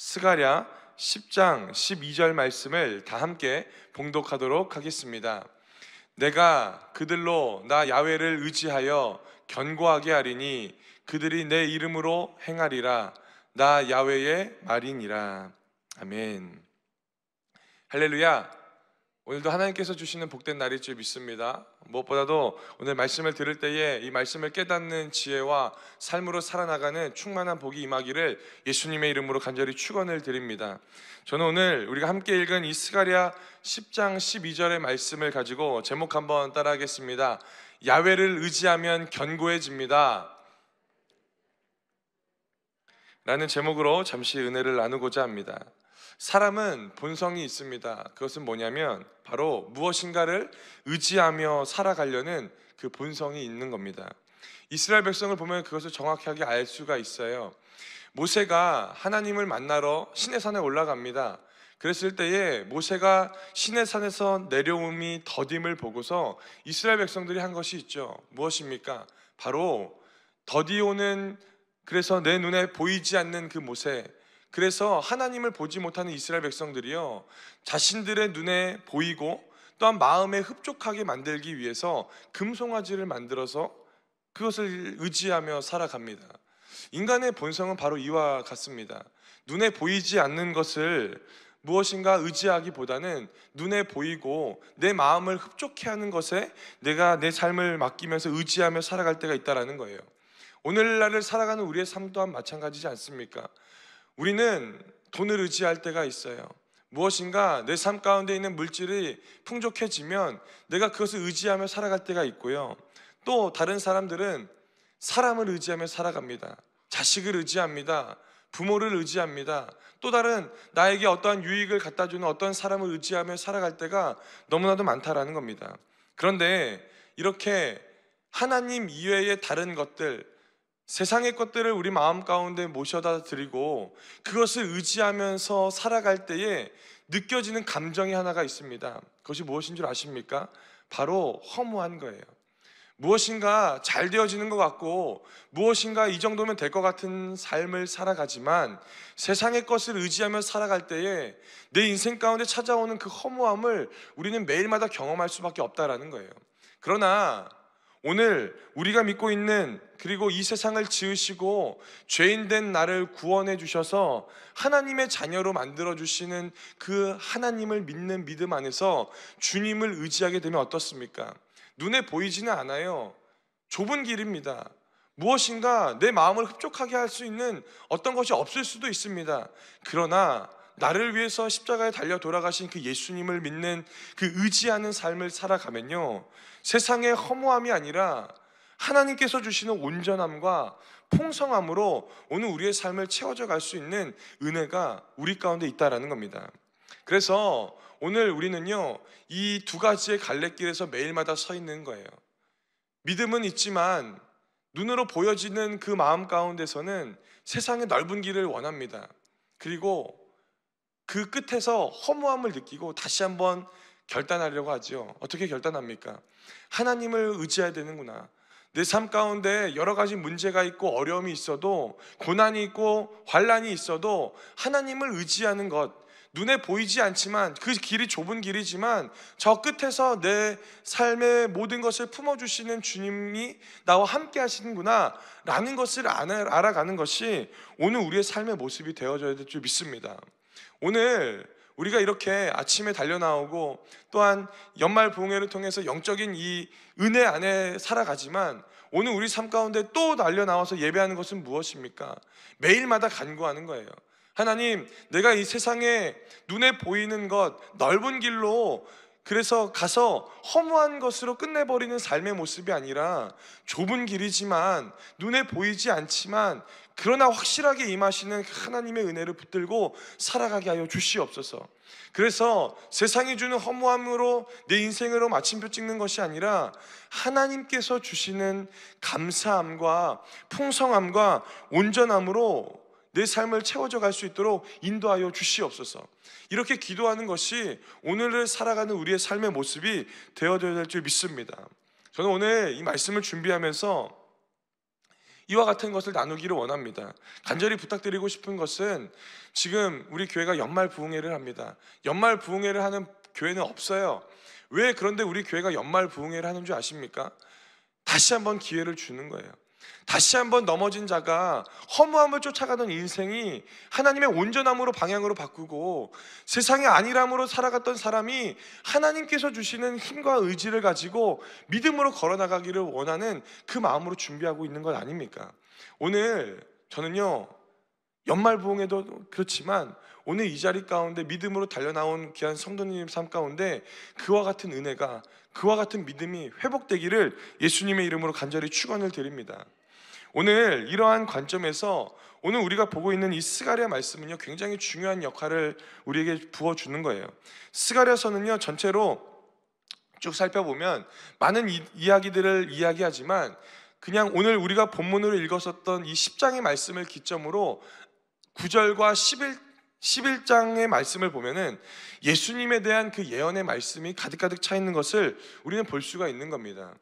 스가랴 10장 12절 말씀을 다 함께 봉독하도록 하겠습니다. 내가 그들로 나 야외를 의지하여 견고하게 하리니 그들이 내 이름으로 행하리라 나 야외의 말이니라. 아멘. 할렐루야. 오늘도 하나님께서 주시는 복된 날일 줄 믿습니다. 무엇보다도 오늘 말씀을 들을 때에 이 말씀을 깨닫는 지혜와 삶으로 살아나가는 충만한 복이 임하기를 예수님의 이름으로 간절히 축원을 드립니다. 저는 오늘 우리가 함께 읽은 이 스가랴 10장 12절의 말씀을 가지고 제목 한번 따라하겠습니다. 야외를 의지하면 견고해집니다. 라는 제목으로 잠시 은혜를 나누고자 합니다. 사람은 본성이 있습니다. 그것은 뭐냐면 바로 무엇인가를 의지하며 살아가려는 그 본성이 있는 겁니다. 이스라엘 백성을 보면 그것을 정확하게 알 수가 있어요. 모세가 하나님을 만나러 신의 산에 올라갑니다. 그랬을 때에 모세가 신의 산에서 내려옴이 더딤을 보고서 이스라엘 백성들이 한 것이 있죠. 무엇입니까? 바로 더디오는 그래서 내 눈에 보이지 않는 그 모세 그래서 하나님을 보지 못하는 이스라엘 백성들이요 자신들의 눈에 보이고 또한 마음에 흡족하게 만들기 위해서 금송아지를 만들어서 그것을 의지하며 살아갑니다. 인간의 본성은 바로 이와 같습니다. 눈에 보이지 않는 것을 무엇인가 의지하기보다는 눈에 보이고 내 마음을 흡족해 하는 것에 내가 내 삶을 맡기면서 의지하며 살아갈 때가 있다라는 거예요. 오늘날을 살아가는 우리의 삶 또한 마찬가지지 않습니까? 우리는 돈을 의지할 때가 있어요. 무엇인가 내 삶 가운데 있는 물질이 풍족해지면 내가 그것을 의지하며 살아갈 때가 있고요. 또 다른 사람들은 사람을 의지하며 살아갑니다. 자식을 의지합니다. 부모를 의지합니다. 또 다른 나에게 어떠한 유익을 갖다 주는 어떤 사람을 의지하며 살아갈 때가 너무나도 많다라는 겁니다. 그런데 이렇게 하나님 이외의 다른 것들, 세상의 것들을 우리 마음 가운데 모셔다 드리고 그것을 의지하면서 살아갈 때에 느껴지는 감정이 하나가 있습니다. 그것이 무엇인 줄 아십니까? 바로 허무한 거예요. 무엇인가 잘 되어지는 것 같고 무엇인가 이 정도면 될 것 같은 삶을 살아가지만 세상의 것을 의지하며 살아갈 때에 내 인생 가운데 찾아오는 그 허무함을 우리는 매일마다 경험할 수밖에 없다라는 거예요. 그러나 오늘 우리가 믿고 있는 그리고 이 세상을 지으시고 죄인된 나를 구원해 주셔서 하나님의 자녀로 만들어 주시는 그 하나님을 믿는 믿음 안에서 주님을 의지하게 되면 어떻습니까? 눈에 보이지는 않아요. 좁은 길입니다. 무엇인가 내 마음을 흡족하게 할 수 있는 어떤 것이 없을 수도 있습니다. 그러나 나를 위해서 십자가에 달려 돌아가신 그 예수님을 믿는 그 의지하는 삶을 살아가면요. 세상의 허무함이 아니라 하나님께서 주시는 온전함과 풍성함으로 오늘 우리의 삶을 채워져 갈 수 있는 은혜가 우리 가운데 있다라는 겁니다. 그래서 오늘 우리는요, 이 두 가지의 갈래길에서 매일마다 서 있는 거예요. 믿음은 있지만 눈으로 보여지는 그 마음 가운데서는 세상의 넓은 길을 원합니다. 그리고 그 끝에서 허무함을 느끼고 다시 한번 결단하려고 하지요. 어떻게 결단합니까? 하나님을 의지해야 되는구나. 내 삶 가운데 여러 가지 문제가 있고 어려움이 있어도 고난이 있고 환란이 있어도 하나님을 의지하는 것 눈에 보이지 않지만 그 길이 좁은 길이지만 저 끝에서 내 삶의 모든 것을 품어 주시는 주님이 나와 함께 하시는구나라는 것을 알아가는 것이 오늘 우리의 삶의 모습이 되어져야 될 줄 믿습니다. 오늘 우리가 이렇게 아침에 달려나오고 또한 연말 봉흥회를 통해서 영적인 이 은혜 안에 살아가지만 오늘 우리 삶 가운데 또 달려나와서 예배하는 것은 무엇입니까? 매일마다 간구하는 거예요. 하나님, 내가 이 세상에 눈에 보이는 것 넓은 길로 그래서 가서 허무한 것으로 끝내버리는 삶의 모습이 아니라 좁은 길이지만 눈에 보이지 않지만 그러나 확실하게 임하시는 하나님의 은혜를 붙들고 살아가게 하여 주시옵소서. 그래서 세상이 주는 허무함으로 내 인생으로 마침표 찍는 것이 아니라 하나님께서 주시는 감사함과 풍성함과 온전함으로 내 삶을 채워져 갈 수 있도록 인도하여 주시옵소서. 이렇게 기도하는 것이 오늘을 살아가는 우리의 삶의 모습이 되어져야 될 줄 믿습니다. 저는 오늘 이 말씀을 준비하면서 이와 같은 것을 나누기를 원합니다. 간절히 부탁드리고 싶은 것은 지금 우리 교회가 연말 부흥회를 합니다. 연말 부흥회를 하는 교회는 없어요. 왜 그런데 우리 교회가 연말 부흥회를 하는 줄 아십니까? 다시 한번 기회를 주는 거예요. 다시 한번 넘어진 자가 허무함을 쫓아가던 인생이 하나님의 온전함으로 방향으로 바꾸고 세상의 안일함으로 살아갔던 사람이 하나님께서 주시는 힘과 의지를 가지고 믿음으로 걸어나가기를 원하는 그 마음으로 준비하고 있는 것 아닙니까? 오늘 저는요, 연말 부흥에도 그렇지만 오늘 이 자리 가운데 믿음으로 달려나온 귀한 성도님 삶 가운데 그와 같은 은혜가 그와 같은 믿음이 회복되기를 예수님의 이름으로 간절히 축원을 드립니다. 오늘 이러한 관점에서 오늘 우리가 보고 있는 이 스가랴 말씀은요 굉장히 중요한 역할을 우리에게 부어 주는 거예요. 스가랴서는요 전체로 쭉 살펴보면 많은 이, 이야기들을 이야기하지만 그냥 오늘 우리가 본문으로 읽었었던 이 10장의 말씀을 기점으로 9절과 11 11장의 말씀을 보면은 예수님에 대한 그 예언의 말씀이 가득가득 차 있는 것을 우리는 볼 수가 있는 겁니다.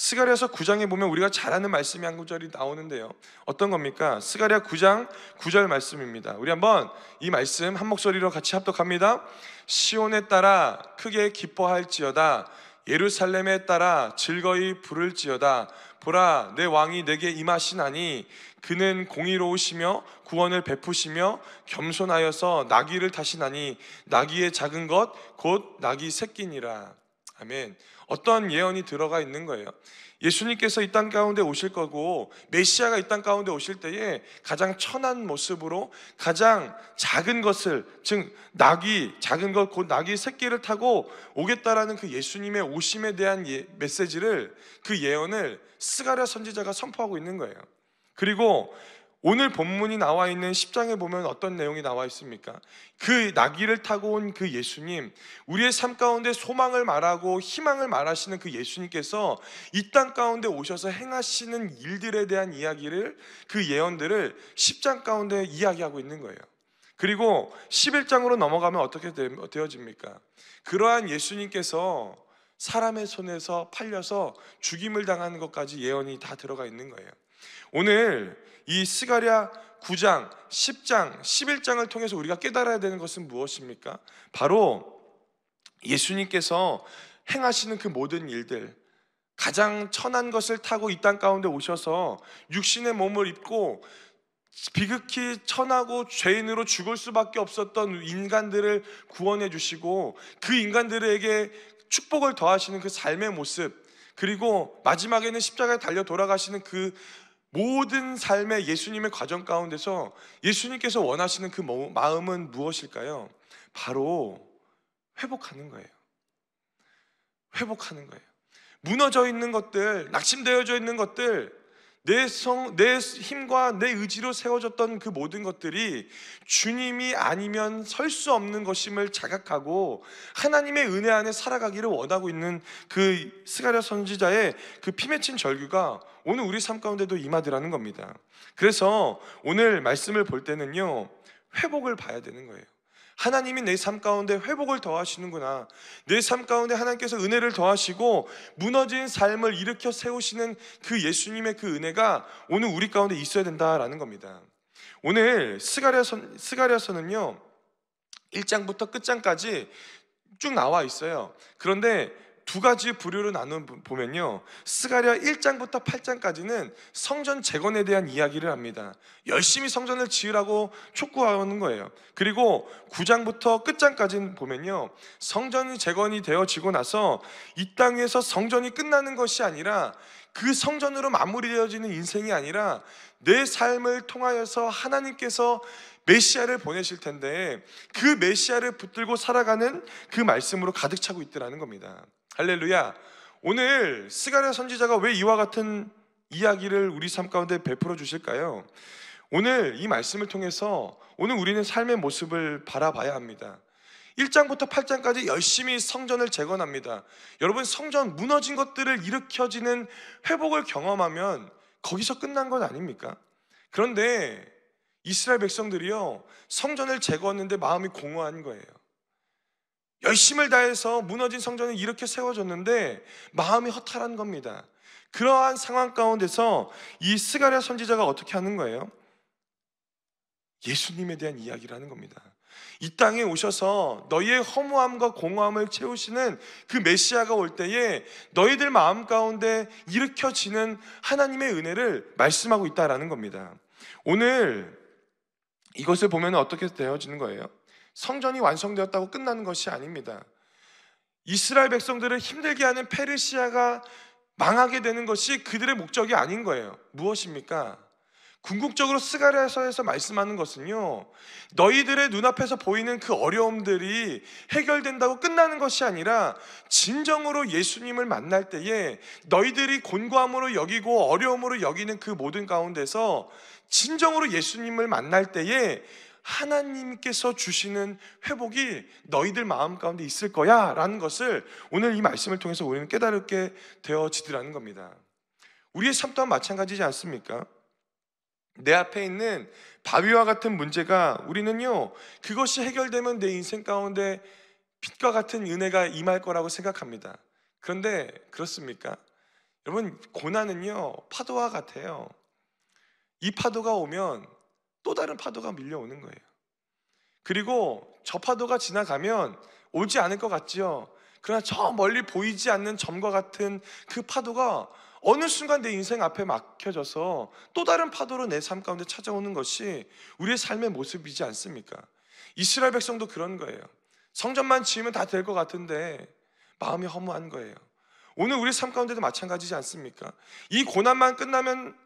스가랴서 9장에 보면 우리가 잘 아는 말씀이 한 구절이 나오는데요. 어떤 겁니까? 스가랴 9장 9절 말씀입니다. 우리 한번 이 말씀 한 목소리로 같이 합독합니다. 시온에 따라 크게 기뻐할지어다 예루살렘에 따라 즐거이 부를지어다 보라 내 왕이 내게 임하시나니 그는 공의로우시며 구원을 베푸시며 겸손하여서 나귀를 타시나니 나귀의 작은 것 곧 나귀 새끼니라 아멘 어떠한 예언이 들어가 있는 거예요. 예수님께서 이 땅 가운데 오실 거고 메시아가 이 땅 가운데 오실 때에 가장 천한 모습으로 가장 작은 것을 즉 낙이 작은 것곧 낙이 새끼를 타고 오겠다라는 그 예수님의 오심에 대한 예, 메시지를 그 예언을 스가랴 선지자가 선포하고 있는 거예요. 그리고 오늘 본문이 나와 있는 10장에 보면 어떤 내용이 나와 있습니까? 그 나귀를 타고 온 그 예수님, 우리의 삶 가운데 소망을 말하고 희망을 말하시는 그 예수님께서 이 땅 가운데 오셔서 행하시는 일들에 대한 이야기를 그 예언들을 10장 가운데 이야기하고 있는 거예요. 그리고 11장으로 넘어가면 어떻게 되어집니까? 그러한 예수님께서 사람의 손에서 팔려서 죽임을 당하는 것까지 예언이 다 들어가 있는 거예요. 오늘 이 스가랴 9장, 10장, 11장을 통해서 우리가 깨달아야 되는 것은 무엇입니까? 바로 예수님께서 행하시는 그 모든 일들, 가장 천한 것을 타고 이 땅 가운데 오셔서 육신의 몸을 입고 비극히 천하고 죄인으로 죽을 수밖에 없었던 인간들을 구원해 주시고 그 인간들에게 축복을 더하시는 그 삶의 모습 그리고 마지막에는 십자가에 달려 돌아가시는 그 모든 삶의 예수님의 과정 가운데서 예수님께서 원하시는 그 뭐, 마음은 무엇일까요? 바로 회복하는 거예요. 회복하는 거예요. 무너져 있는 것들, 낙심되어져 있는 것들, 내 성, 내 힘과 내 의지로 세워졌던 그 모든 것들이 주님이 아니면 설 수 없는 것임을 자각하고 하나님의 은혜 안에 살아가기를 원하고 있는 그 스가랴 선지자의 그 피맺힌 절규가 오늘 우리 삶 가운데도 임하드라는 겁니다. 그래서 오늘 말씀을 볼 때는요, 회복을 봐야 되는 거예요. 하나님이 내 삶 가운데 회복을 더하시는구나. 내 삶 가운데 하나님께서 은혜를 더하시고 무너진 삶을 일으켜 세우시는 그 예수님의 그 은혜가 오늘 우리 가운데 있어야 된다라는 겁니다. 오늘 스가랴서 스가랴서는요. 1장부터 끝장까지 쭉 나와 있어요. 그런데 두 가지 부류로 나눠 보면요. 스가랴 1장부터 8장까지는 성전 재건에 대한 이야기를 합니다. 열심히 성전을 지으라고 촉구하는 거예요. 그리고 9장부터 끝장까지 는 보면요. 성전이 재건이 되어지고 나서 이 땅에서 성전이 끝나는 것이 아니라 그 성전으로 마무리되어지는 인생이 아니라 내 삶을 통하여서 하나님께서 메시아를 보내실 텐데 그 메시아를 붙들고 살아가는 그 말씀으로 가득 차고 있더라는 겁니다. 할렐루야. 오늘 스가랴 선지자가 왜 이와 같은 이야기를 우리 삶 가운데 베풀어 주실까요? 오늘 이 말씀을 통해서 오늘 우리는 삶의 모습을 바라봐야 합니다. 1장부터 8장까지 열심히 성전을 재건합니다. 여러분 성전 무너진 것들을 일으켜지는 회복을 경험하면 거기서 끝난 건 아닙니까? 그런데 이스라엘 백성들이요 성전을 재건하는데 마음이 공허한 거예요. 열심을 다해서 무너진 성전을 이렇게 세워줬는데 마음이 허탈한 겁니다. 그러한 상황 가운데서 이 스가랴 선지자가 어떻게 하는 거예요? 예수님에 대한 이야기를 하는 겁니다. 이 땅에 오셔서 너희의 허무함과 공허함을 채우시는 그 메시아가 올 때에 너희들 마음 가운데 일으켜지는 하나님의 은혜를 말씀하고 있다라는 겁니다. 오늘 이것을 보면 어떻게 되어지는 거예요? 성전이 완성되었다고 끝나는 것이 아닙니다. 이스라엘 백성들을 힘들게 하는 페르시아가 망하게 되는 것이 그들의 목적이 아닌 거예요. 무엇입니까? 궁극적으로 스가랴서에서 말씀하는 것은요. 너희들의 눈앞에서 보이는 그 어려움들이 해결된다고 끝나는 것이 아니라 진정으로 예수님을 만날 때에 너희들이 곤고함으로 여기고 어려움으로 여기는 그 모든 가운데서 진정으로 예수님을 만날 때에 하나님께서 주시는 회복이 너희들 마음 가운데 있을 거야 라는 것을 오늘 이 말씀을 통해서 우리는 깨달게 되어지더라는 겁니다. 우리의 삶 또한 마찬가지지 않습니까? 내 앞에 있는 바위와 같은 문제가 우리는요, 그것이 해결되면 내 인생 가운데 빛과 같은 은혜가 임할 거라고 생각합니다. 그런데 그렇습니까? 여러분, 고난은요, 파도와 같아요. 이 파도가 오면 또 다른 파도가 밀려오는 거예요. 그리고 저 파도가 지나가면 오지 않을 것 같지요. 그러나 저 멀리 보이지 않는 점과 같은 그 파도가 어느 순간 내 인생 앞에 막혀져서 또 다른 파도로 내 삶 가운데 찾아오는 것이 우리의 삶의 모습이지 않습니까? 이스라엘 백성도 그런 거예요. 성전만 지으면 다 될 것 같은데 마음이 허무한 거예요. 오늘 우리 삶 가운데도 마찬가지지 않습니까? 이 고난만 끝나면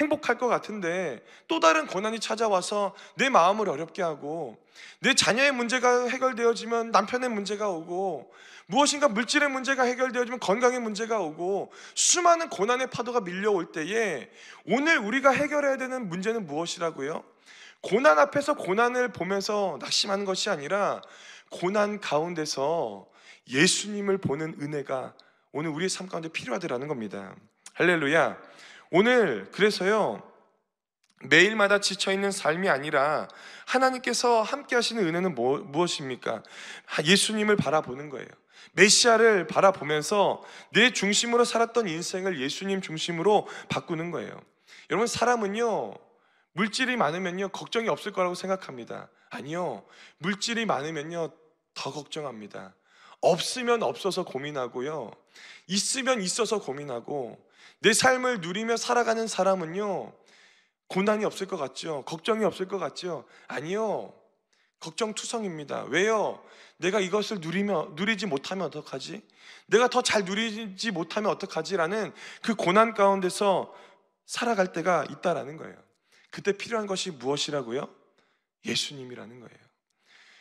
행복할 것 같은데 또 다른 고난이 찾아와서 내 마음을 어렵게 하고 내 자녀의 문제가 해결되어지면 남편의 문제가 오고 무엇인가 물질의 문제가 해결되어지면 건강의 문제가 오고 수많은 고난의 파도가 밀려올 때에 오늘 우리가 해결해야 되는 문제는 무엇이라고요? 고난 앞에서 고난을 보면서 낙심하는 것이 아니라 고난 가운데서 예수님을 보는 은혜가 오늘 우리의 삶 가운데 필요하더라는 겁니다. 할렐루야. 오늘 그래서요. 매일마다 지쳐있는 삶이 아니라 하나님께서 함께 하시는 은혜는 뭐, 무엇입니까? 예수님을 바라보는 거예요. 메시아를 바라보면서 내 중심으로 살았던 인생을 예수님 중심으로 바꾸는 거예요. 여러분, 사람은요, 물질이 많으면요, 걱정이 없을 거라고 생각합니다. 아니요, 물질이 많으면요, 더 걱정합니다. 없으면 없어서 고민하고요, 있으면 있어서 고민하고, 내 삶을 누리며 살아가는 사람은요, 고난이 없을 것 같죠? 걱정이 없을 것 같죠? 아니요. 걱정투성입니다. 왜요? 내가 이것을 누리며, 누리지 못하면 어떡하지? 내가 더 잘 누리지 못하면 어떡하지? 라는 그 고난 가운데서 살아갈 때가 있다라는 거예요. 그때 필요한 것이 무엇이라고요? 예수님이라는 거예요.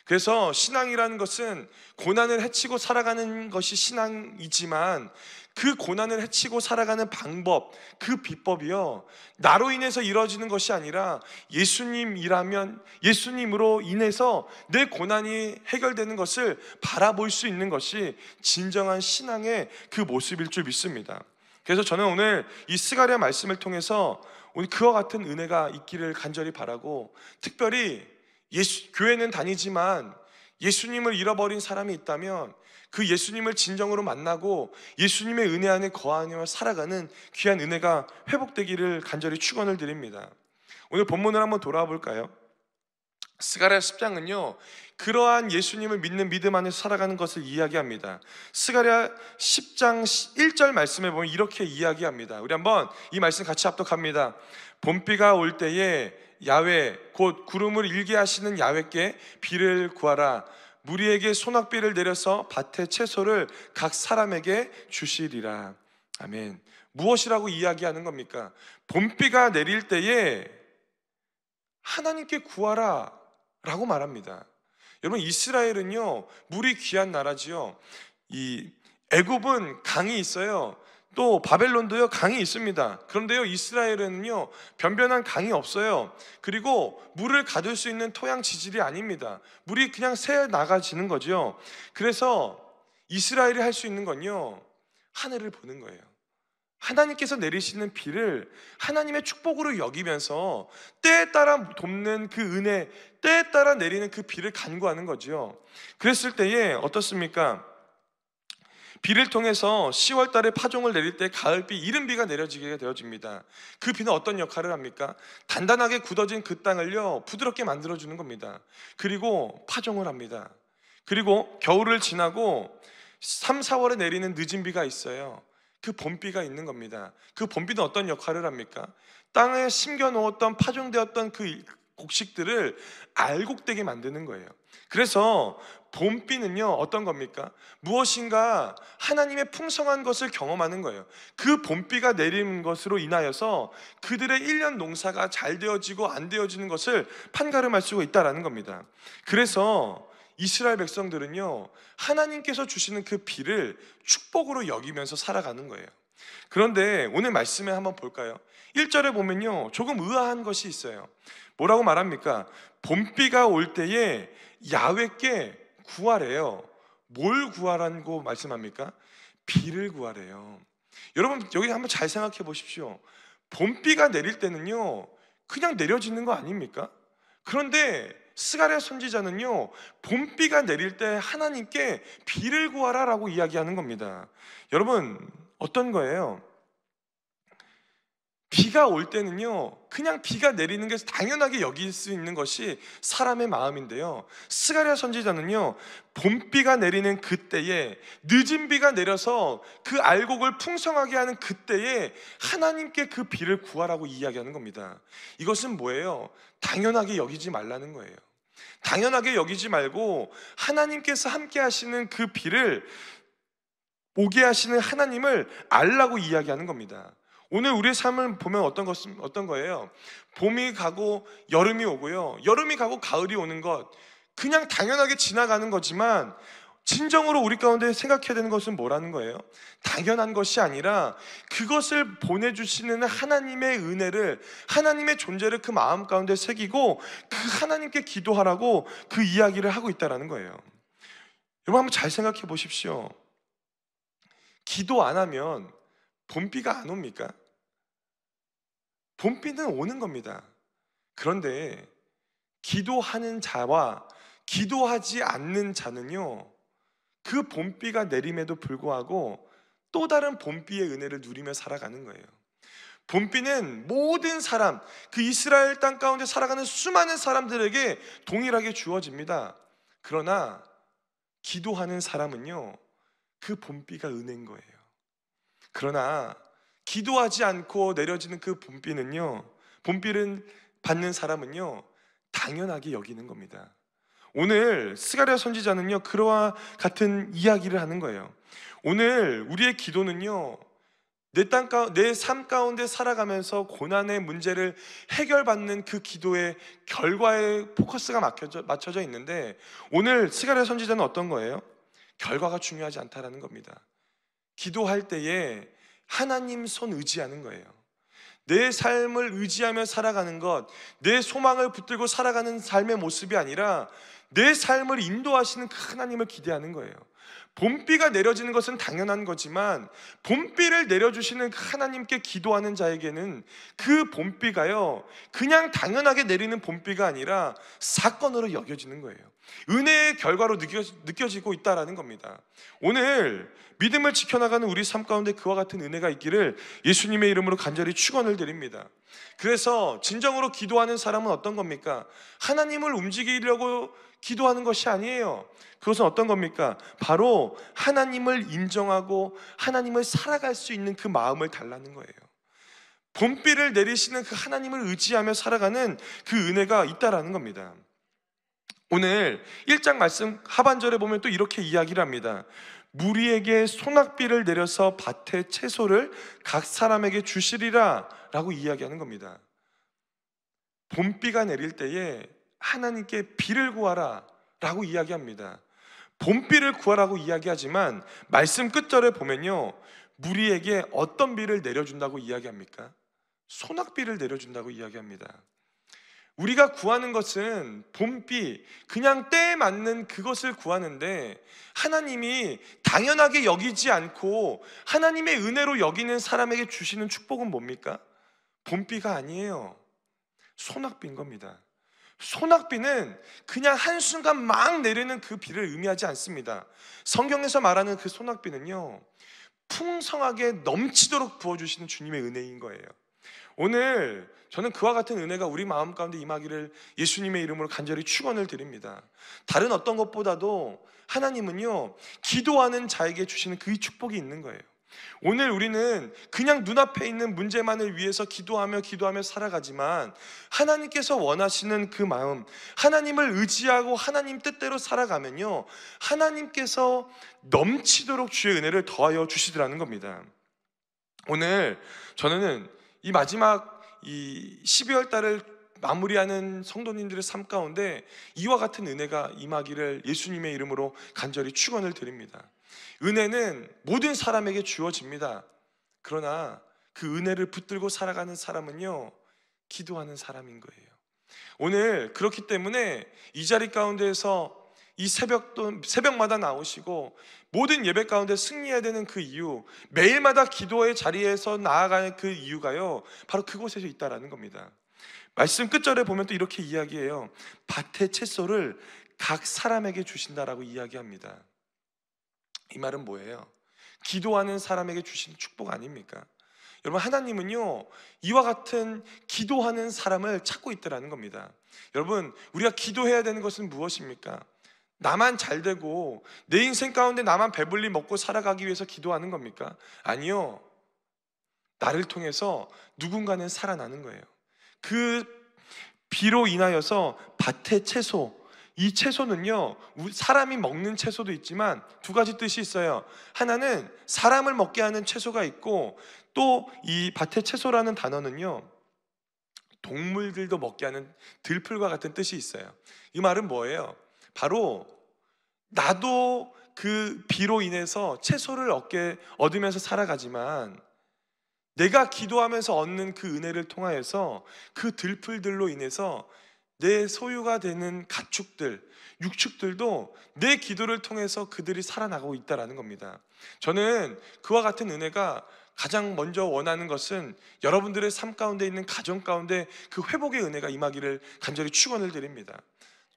그래서 신앙이라는 것은 고난을 해치고 살아가는 것이 신앙이지만 그 고난을 해치고 살아가는 방법, 그 비법이요. 나로 인해서 이루어지는 것이 아니라 예수님이라면 예수님으로 인해서 내 고난이 해결되는 것을 바라볼 수 있는 것이 진정한 신앙의 그 모습일 줄 믿습니다. 그래서 저는 오늘 이 스가랴 말씀을 통해서 오늘 그와 같은 은혜가 있기를 간절히 바라고 특별히 예수, 교회는 다니지만 예수님을 잃어버린 사람이 있다면 그 예수님을 진정으로 만나고 예수님의 은혜 안에 거하며 살아가는 귀한 은혜가 회복되기를 간절히 축원을 드립니다. 오늘 본문을 한번 돌아볼까요? 스가랴 10장은요. 그러한 예수님을 믿는 믿음 안에 살아가는 것을 이야기합니다. 스가랴 10장 1절 말씀에 보면 이렇게 이야기합니다. 우리 한번 이 말씀 같이 합독합니다. 봄비가 올 때에 야외 곧 구름을 일게 하시는 야외께 비를 구하라 무리에게 소낙비를 내려서 밭의 채소를 각 사람에게 주시리라 아멘 무엇이라고 이야기하는 겁니까? 봄비가 내릴 때에 하나님께 구하라 라고 말합니다 여러분 이스라엘은요 물이 귀한 나라지요 이 애굽은 강이 있어요 또 바벨론도요 강이 있습니다. 그런데요 이스라엘에는요 변변한 강이 없어요. 그리고 물을 가둘 수 있는 토양 지질이 아닙니다. 물이 그냥 새 나가지는 거죠. 그래서 이스라엘이 할 수 있는 건요 하늘을 보는 거예요. 하나님께서 내리시는 비를 하나님의 축복으로 여기면서 때에 따라 돕는 그 은혜, 때에 따라 내리는 그 비를 간구하는 거죠 그랬을 때에 어떻습니까? 비를 통해서 10월 달에 파종을 내릴 때 가을비, 이른비가 내려지게 되어집니다. 그 비는 어떤 역할을 합니까? 단단하게 굳어진 그 땅을요, 부드럽게 만들어주는 겁니다. 그리고 파종을 합니다. 그리고 겨울을 지나고 3, 4월에 내리는 늦은 비가 있어요. 그 봄비가 있는 겁니다. 그 봄비는 어떤 역할을 합니까? 땅에 심겨 놓았던 파종되었던 그 곡식들을 알곡되게 만드는 거예요. 그래서 봄비는요 어떤 겁니까? 무엇인가 하나님의 풍성한 것을 경험하는 거예요. 그 봄비가 내린 것으로 인하여서 그들의 1년 농사가 잘 되어지고 안 되어지는 것을 판가름할 수 있다라는 겁니다. 그래서 이스라엘 백성들은요 하나님께서 주시는 그 비를 축복으로 여기면서 살아가는 거예요. 그런데 오늘 말씀에 한번 볼까요? 1절에 보면요 조금 의아한 것이 있어요. 뭐라고 말합니까? 봄비가 올 때에 야외께 구하래요. 뭘 구하라고 말씀합니까? 비를 구하래요. 여러분 여기 한번 잘 생각해 보십시오. 봄비가 내릴 때는요. 그냥 내려지는 거 아닙니까? 그런데 스가랴 선지자는요. 봄비가 내릴 때 하나님께 비를 구하라라고 이야기하는 겁니다. 여러분 어떤 거예요? 비가 올 때는요, 그냥 비가 내리는 게 당연하게 여길 수 있는 것이 사람의 마음인데요. 스가랴 선지자는요, 봄비가 내리는 그때에 늦은 비가 내려서 그 알곡을 풍성하게 하는 그때에 하나님께 그 비를 구하라고 이야기하는 겁니다. 이것은 뭐예요? 당연하게 여기지 말라는 거예요. 당연하게 여기지 말고 하나님께서 함께 하시는 그 비를 오게 하시는 하나님을 알라고 이야기하는 겁니다. 오늘 우리의 삶을 보면 어떤 것 어떤 거예요? 봄이 가고 여름이 오고요. 여름이 가고 가을이 오는 것 그냥 당연하게 지나가는 거지만 진정으로 우리 가운데 생각해야 되는 것은 뭐라는 거예요? 당연한 것이 아니라 그것을 보내주시는 하나님의 은혜를, 하나님의 존재를 그 마음 가운데 새기고 그 하나님께 기도하라고 그 이야기를 하고 있다라는 거예요. 여러분 한번 잘 생각해 보십시오. 기도 안 하면 봄비가 안 옵니까? 봄비는 오는 겁니다. 그런데 기도하는 자와 기도하지 않는 자는요, 그 봄비가 내림에도 불구하고 또 다른 봄비의 은혜를 누리며 살아가는 거예요. 봄비는 모든 사람, 그 이스라엘 땅 가운데 살아가는 수많은 사람들에게 동일하게 주어집니다. 그러나 기도하는 사람은요, 그 봄비가 은혜인 거예요. 그러나 기도하지 않고 내려지는 그 봄비는요, 봄비를 받는 사람은요, 당연하게 여기는 겁니다. 오늘 스가리아 선지자는요, 그러와 같은 이야기를 하는 거예요. 오늘 우리의 기도는요, 내 땅가내 가운데 살아가면서 고난의 문제를 해결받는 그 기도의 결과에 포커스가 맞춰져, 맞춰져 있는데 오늘 스가리아 선지자는 어떤 거예요? 결과가 중요하지 않다라는 겁니다. 기도할 때에 하나님 손 의지하는 거예요. 내 삶을 의지하며 살아가는 것, 내 소망을 붙들고 살아가는 삶의 모습이 아니라 내 삶을 인도하시는 그 하나님을 기대하는 거예요. 봄비가 내려지는 것은 당연한 거지만 봄비를 내려주시는 그 하나님께 기도하는 자에게는 그 봄비가요 그냥 당연하게 내리는 봄비가 아니라 사건으로 여겨지는 거예요. 은혜의 결과로 느껴지고 있다라는 겁니다. 오늘 믿음을 지켜나가는 우리 삶 가운데 그와 같은 은혜가 있기를 예수님의 이름으로 간절히 축원을 드립니다. 그래서 진정으로 기도하는 사람은 어떤 겁니까? 하나님을 움직이려고 기도하는 것이 아니에요. 그것은 어떤 겁니까? 바로 하나님을 인정하고 하나님을 살아갈 수 있는 그 마음을 달라는 거예요. 봄비를 내리시는 그 하나님을 의지하며 살아가는 그 은혜가 있다라는 겁니다. 오늘 1장 말씀 하반절에 보면 또 이렇게 이야기를 합니다. 무리에게 소낙비를 내려서 밭에 채소를 각 사람에게 주시리라 라고 이야기하는 겁니다. 봄비가 내릴 때에 하나님께 비를 구하라 라고 이야기합니다. 봄비를 구하라고 이야기하지만 말씀 끝절에 보면요. 무리에게 어떤 비를 내려준다고 이야기합니까? 소낙비를 내려준다고 이야기합니다. 우리가 구하는 것은 봄비, 그냥 때에 맞는 그것을 구하는데 하나님이 당연하게 여기지 않고 하나님의 은혜로 여기는 사람에게 주시는 축복은 뭡니까? 봄비가 아니에요. 소낙비인 겁니다. 소낙비는 그냥 한순간 막 내리는 그 비를 의미하지 않습니다. 성경에서 말하는 그 소낙비는요, 풍성하게 넘치도록 부어주시는 주님의 은혜인 거예요. 오늘 저는 그와 같은 은혜가 우리 마음 가운데 임하기를 예수님의 이름으로 간절히 축원을 드립니다. 다른 어떤 것보다도 하나님은요, 기도하는 자에게 주시는 그 축복이 있는 거예요. 오늘 우리는 그냥 눈앞에 있는 문제만을 위해서 기도하며 기도하며 살아가지만 하나님께서 원하시는 그 마음, 하나님을 의지하고 하나님 뜻대로 살아가면요. 하나님께서 넘치도록 주의 은혜를 더하여 주시더라는 겁니다. 오늘 저는 이 마지막 이 12월 달을 마무리하는 성도님들의 삶 가운데 이와 같은 은혜가 임하기를 예수님의 이름으로 간절히 축원을 드립니다. 은혜는 모든 사람에게 주어집니다. 그러나 그 은혜를 붙들고 살아가는 사람은요, 기도하는 사람인 거예요. 오늘 그렇기 때문에 이 자리 가운데에서 이 새벽도 새벽마다 나오시고 모든 예배 가운데 승리해야 되는 그 이유, 매일마다 기도의 자리에서 나아가는 그 이유가요, 바로 그곳에서 있다라는 겁니다. 말씀 끝절에 보면 또 이렇게 이야기해요. 밭의 채소를 각 사람에게 주신다라고 이야기합니다. 이 말은 뭐예요? 기도하는 사람에게 주신 축복 아닙니까? 여러분 하나님은요 이와 같은 기도하는 사람을 찾고 있다라는 겁니다. 여러분 우리가 기도해야 되는 것은 무엇입니까? 나만 잘 되고 내 인생 가운데 나만 배불리 먹고 살아가기 위해서 기도하는 겁니까? 아니요. 나를 통해서 누군가는 살아나는 거예요. 그 비로 인하여서 밭의 채소, 이 채소는요, 사람이 먹는 채소도 있지만 두 가지 뜻이 있어요. 하나는 사람을 먹게 하는 채소가 있고 또 이 밭의 채소라는 단어는요, 동물들도 먹게 하는 들풀과 같은 뜻이 있어요. 이 말은 뭐예요? 바로 나도 그 비로 인해서 채소를 얻게, 얻으면서 살아가지만 내가 기도하면서 얻는 그 은혜를 통하여서 그 들풀들로 인해서 내 소유가 되는 가축들, 육축들도 내 기도를 통해서 그들이 살아나고 있다라는 겁니다. 저는 그와 같은 은혜가 가장 먼저 원하는 것은 여러분들의 삶 가운데 있는 가정 가운데 그 회복의 은혜가 임하기를 간절히 축원을 드립니다.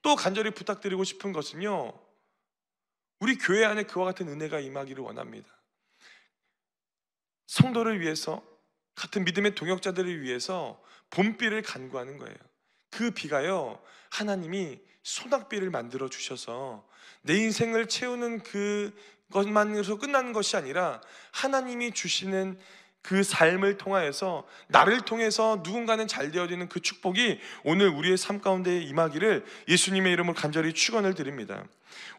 또 간절히 부탁드리고 싶은 것은요. 우리 교회 안에 그와 같은 은혜가 임하기를 원합니다. 성도를 위해서 같은 믿음의 동역자들을 위해서 봄비를 간구하는 거예요. 그 비가요, 하나님이 소낙비를 만들어 주셔서 내 인생을 채우는 그 것만으로 끝나는 것이 아니라 하나님이 주시는 그 삶을 통하여서 나를 통해서 누군가는 잘 되어지는 그 축복이 오늘 우리의 삶 가운데 임하기를 예수님의 이름으로 간절히 축원을 드립니다.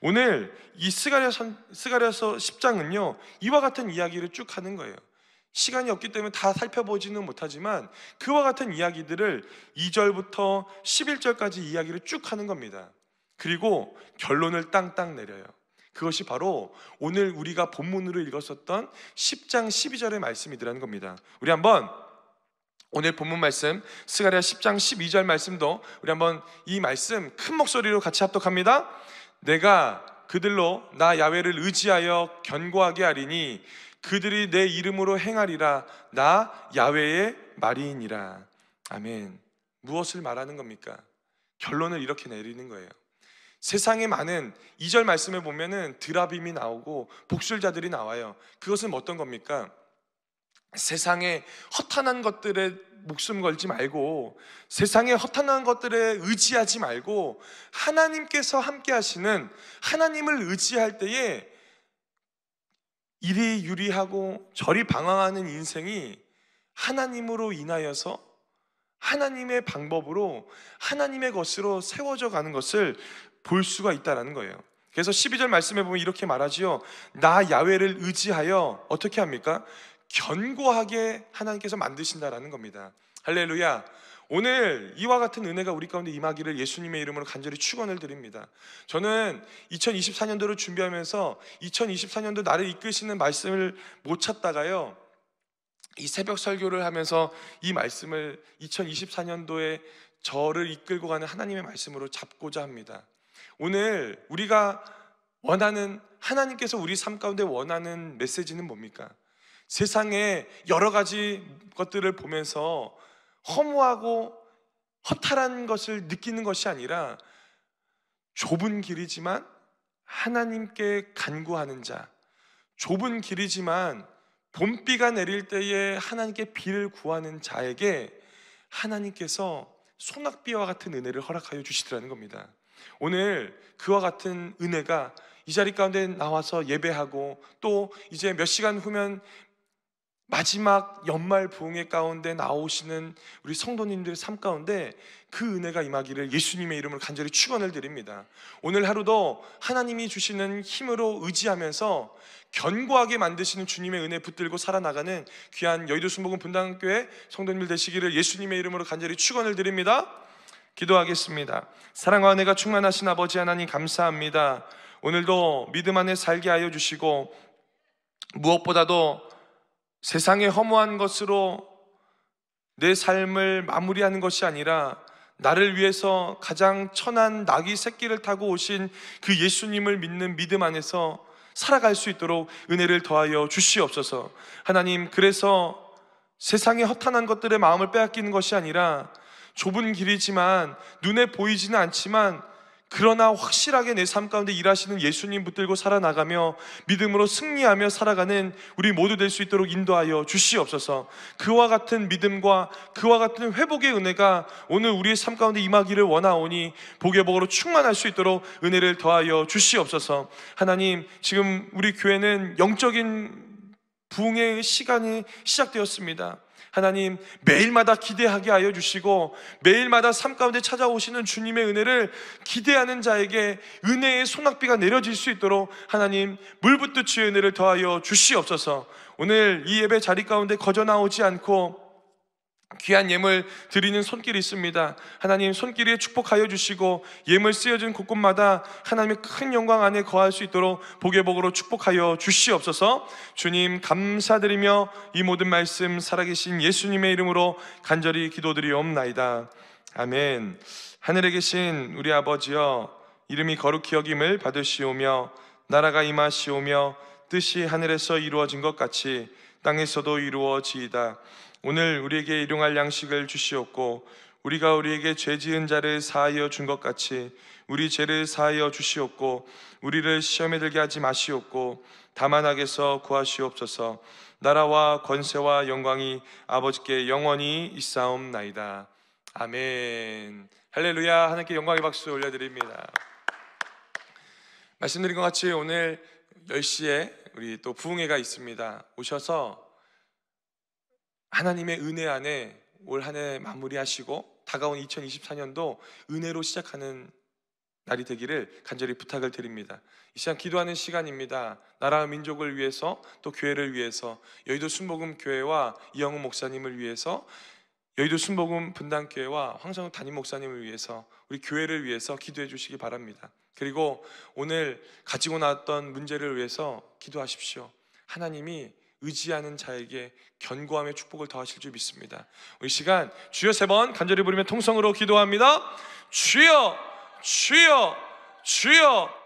오늘 이 스가랴서 10장은요 이와 같은 이야기를 쭉 하는 거예요. 시간이 없기 때문에 다 살펴보지는 못하지만 그와 같은 이야기들을 2절부터 11절까지 이야기를 쭉 하는 겁니다. 그리고 결론을 땅땅 내려요. 그것이 바로 오늘 우리가 본문으로 읽었었던 10장 12절의 말씀이더라는 겁니다. 우리 한번 오늘 본문 말씀 스가랴 10장 12절 말씀도 우리 한번 이 말씀 큰 목소리로 같이 합독합니다. 내가 그들로 나 야외를 의지하여 견고하게 하리니 그들이 내 이름으로 행하리라 나 야외의 말이니라 아멘 무엇을 말하는 겁니까? 결론을 이렇게 내리는 거예요 세상에 많은 이절 말씀에 보면은 드라빔이 나오고 복술자들이 나와요 그것은 어떤 겁니까? 세상에 허탄한 것들에 목숨 걸지 말고 세상의 허탄한 것들에 의지하지 말고 하나님께서 함께 하시는 하나님을 의지할 때에 이리 유리하고 저리 방황하는 인생이 하나님으로 인하여서 하나님의 방법으로 하나님의 것으로 세워져 가는 것을 볼 수가 있다라는 거예요. 그래서 12절 말씀해 보면 이렇게 말하지요. 나 야외를 의지하여 어떻게 합니까? 견고하게 하나님께서 만드신다라는 겁니다. 할렐루야. 오늘 이와 같은 은혜가 우리 가운데 임하기를 예수님의 이름으로 간절히 축원을 드립니다. 저는 2024년도를 준비하면서 2024년도 나를 이끄시는 말씀을 못 찾다가요. 이 새벽 설교를 하면서 이 말씀을 2024년도에 저를 이끌고 가는 하나님의 말씀으로 잡고자 합니다. 오늘 우리가 원하는 하나님께서 우리 삶 가운데 원하는 메시지는 뭡니까? 세상의 여러 가지 것들을 보면서 허무하고 허탈한 것을 느끼는 것이 아니라 좁은 길이지만 하나님께 간구하는 자, 좁은 길이지만 봄비가 내릴 때에 하나님께 비를 구하는 자에게 하나님께서 소낙비와 같은 은혜를 허락하여 주시더라는 겁니다. 오늘 그와 같은 은혜가 이 자리 가운데 나와서 예배하고 또 이제 몇 시간 후면 마지막 연말 부흥회 가운데 나오시는 우리 성도님들의 삶 가운데 그 은혜가 임하기를 예수님의 이름으로 간절히 축원을 드립니다. 오늘 하루도 하나님이 주시는 힘으로 의지하면서 견고하게 만드시는 주님의 은혜 붙들고 살아나가는 귀한 여의도 순복음 분당교회 성도님들 되시기를 예수님의 이름으로 간절히 축원을 드립니다. 기도하겠습니다. 사랑과 은혜가 충만하신 아버지 하나님 감사합니다. 오늘도 믿음 안에 살게 하여 주시고 무엇보다도 세상의 허무한 것으로 내 삶을 마무리하는 것이 아니라 나를 위해서 가장 천한 낙이 새끼를 타고 오신 그 예수님을 믿는 믿음 안에서 살아갈 수 있도록 은혜를 더하여 주시옵소서. 하나님, 그래서 세상의 허탄한 것들의 마음을 빼앗기는 것이 아니라 좁은 길이지만 눈에 보이지는 않지만 그러나 확실하게 내 삶 가운데 일하시는 예수님 붙들고 살아나가며 믿음으로 승리하며 살아가는 우리 모두 될 수 있도록 인도하여 주시옵소서. 그와 같은 믿음과 그와 같은 회복의 은혜가 오늘 우리의 삶 가운데 임하기를 원하오니 복의 복으로 충만할 수 있도록 은혜를 더하여 주시옵소서. 하나님, 지금 우리 교회는 영적인 부흥의 시간이 시작되었습니다. 하나님 매일마다 기대하게 하여 주시고 매일마다 삶 가운데 찾아오시는 주님의 은혜를 기대하는 자에게 은혜의 소낙비가 내려질 수 있도록 하나님 물붙듯이 은혜를 더하여 주시옵소서 오늘 이 예배 자리 가운데 거저 나오지 않고 귀한 예물 드리는 손길이 있습니다. 하나님 손길에 축복하여 주시고 예물 쓰여진 곳곳마다 하나님의 큰 영광 안에 거할 수 있도록 복의 복으로 축복하여 주시옵소서. 주님 감사드리며 이 모든 말씀 살아계신 예수님의 이름으로 간절히 기도드리옵나이다. 아멘. 하늘에 계신 우리 아버지여 이름이 거룩히 여김을 받으시오며 나라가 임하시오며 뜻이 하늘에서 이루어진 것 같이 땅에서도 이루어지이다. 오늘 우리에게 일용할 양식을 주시옵고 우리가 우리에게 죄 지은 자를 사하여 준 것 같이 우리 죄를 사하여 주시옵고 우리를 시험에 들게 하지 마시옵고 다만 악에서 구하시옵소서 나라와 권세와 영광이 아버지께 영원히 있사옵나이다 아멘 할렐루야 하나님께 영광의 박수 올려드립니다 말씀드린 것 같이 오늘 10시에 우리 또 부흥회가 있습니다 오셔서 하나님의 은혜 안에 올 한 해 마무리하시고 다가온 2024년도 은혜로 시작하는 날이 되기를 간절히 부탁을 드립니다. 이 시간 기도하는 시간입니다. 나라와 민족을 위해서 또 교회를 위해서 여의도 순복음 교회와 이영우 목사님을 위해서 여의도 순복음 분당교회와 황성우 담임 목사님을 위해서 우리 교회를 위해서 기도해 주시기 바랍니다. 그리고 오늘 가지고 나왔던 문제를 위해서 기도하십시오. 하나님이 의지하는 자에게 견고함의 축복을 더하실 줄 믿습니다. 우리 시간 주여 세 번 간절히 부르며 통성으로 기도합니다. 주여, 주여, 주여.